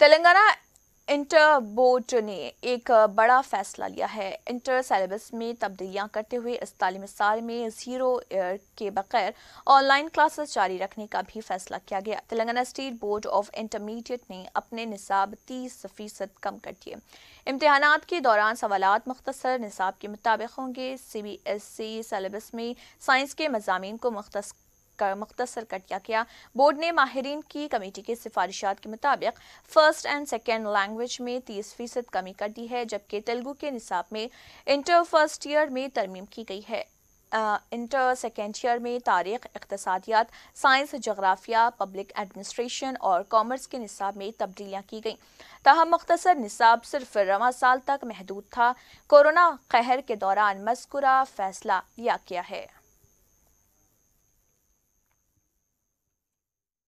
Telangana inter board ने एक बड़ा फैसला लिया है इंटर सेलेबस में तब्दीलियां करते हुए इस तालीम साल में ज़ीरो ईयर के बगैर ऑनलाइन क्लासेस जारी रखने का भी फैसला किया गया Telangana state board of intermediate ने अपने निसाब तीस फीसद कम कर दिए इम्तहान के दौरान सवाल मुख्तर निसाब के मुताबिक होंगे C B S E syllabus में साइंस के मजामी को मुख्त मुख्तर कटिया किया बोर्ड ने माहरीन की कमेटी के सिफारिशात के मुताबिक फर्स्ट एंड सेकेंड लैंग्वेज में तीस फीसद कमी कर दी है जबकि तेलुगू के निसाब में इंटर फर्स्ट ईयर में तरमीम की गई है इंटर सेकेंड ईयर में तारीख इकतसादियात साइंस जग्राफिया पब्लिक एडमिनिस्ट्रेशन और कॉमर्स के निसाब में तब्दीलियाँ की गईं तहम मख्तसर निसाब सिर्फ रवा साल तक महदूद था कोरोना कहर के दौरान मस्कुरा फैसला लिया गया है